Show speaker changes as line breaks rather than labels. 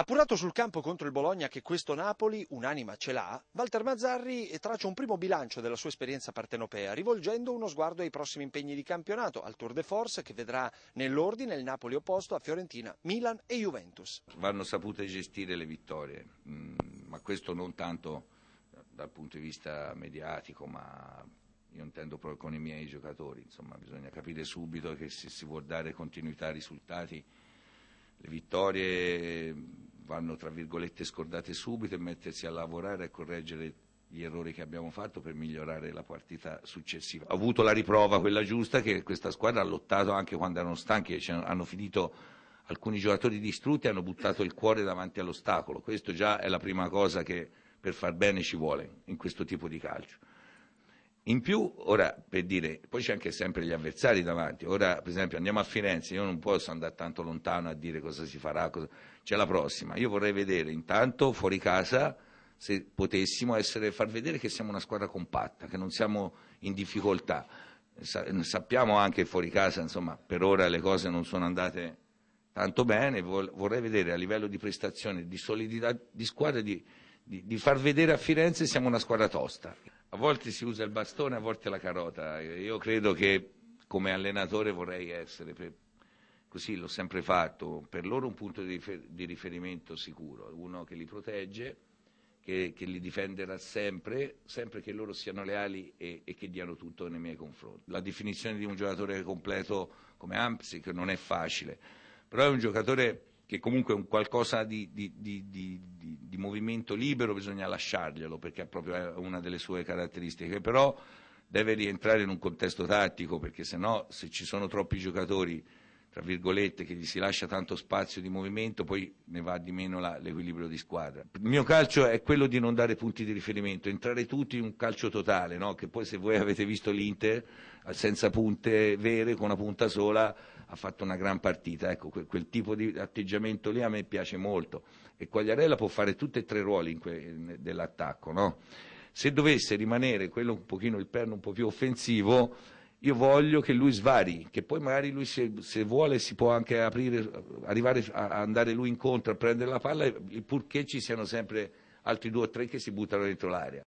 Appurato sul campo contro il Bologna che questo Napoli un'anima ce l'ha, Walter Mazzarri traccia un primo bilancio della sua esperienza partenopea, rivolgendo uno sguardo ai prossimi impegni di campionato, al Tour de Force che vedrà nell'ordine il Napoli opposto a Fiorentina, Milan e Juventus. Vanno sapute gestire le vittorie, mm, ma questo non tanto dal punto di vista mediatico, ma io intendo proprio con i miei giocatori, insomma bisogna capire subito che se si vuol dare continuità ai risultati le vittorie vanno tra virgolette scordate subito e mettersi a lavorare e correggere gli errori che abbiamo fatto per migliorare la partita successiva. Ho avuto la riprova, quella giusta, che questa squadra ha lottato anche quando erano stanchi, cioè hanno finito alcuni giocatori distrutti e hanno buttato il cuore davanti all'ostacolo. Questo già è la prima cosa che per far bene ci vuole in questo tipo di calcio. In più, ora per dire, poi c'è anche sempre gli avversari davanti. Ora, per esempio, andiamo a Firenze, io non posso andare tanto lontano a dire cosa si farà, cosa... c'è la prossima. Io vorrei vedere intanto fuori casa se potessimo essere, far vedere che siamo una squadra compatta, che non siamo in difficoltà. Sa- sappiamo anche fuori casa, insomma, per ora le cose non sono andate tanto bene. Vor- vorrei vedere a livello di prestazione, di solidità di squadra, di, di, di far vedere a Firenze siamo una squadra tosta. A volte si usa il bastone, a volte la carota. Io credo che come allenatore vorrei essere, per, così l'ho sempre fatto, per loro un punto di, rifer- di riferimento sicuro, uno che li protegge, che, che, li difenderà sempre, sempre che loro siano leali e, e, che diano tutto nei miei confronti. La definizione di un giocatore completo come Ampsic non è facile, però è un giocatore che comunque è un qualcosa di, di, di movimento libero bisogna lasciarglielo perché è proprio eh, una delle sue caratteristiche, però deve rientrare in un contesto tattico perché se no se ci sono troppi giocatori tra virgolette, che gli si lascia tanto spazio di movimento, poi ne va di meno la, l'equilibrio di squadra. Il mio calcio è quello di non dare punti di riferimento, entrare tutti in un calcio totale, no? che poi se voi avete visto l'Inter, eh, senza punte vere, con una punta sola, ha fatto una gran partita. Ecco, quel, quel tipo di atteggiamento lì a me piace molto. E Quagliarella può fare tutti e tre i ruoli que- dell'attacco. No? Se dovesse rimanere quello un pochino, il perno un po' più offensivo io voglio che lui svari, che poi magari lui se, se vuole si può anche aprire, arrivare a, andare lui incontro a prendere la palla, purché ci siano sempre altri due o tre che si buttano dentro l'area.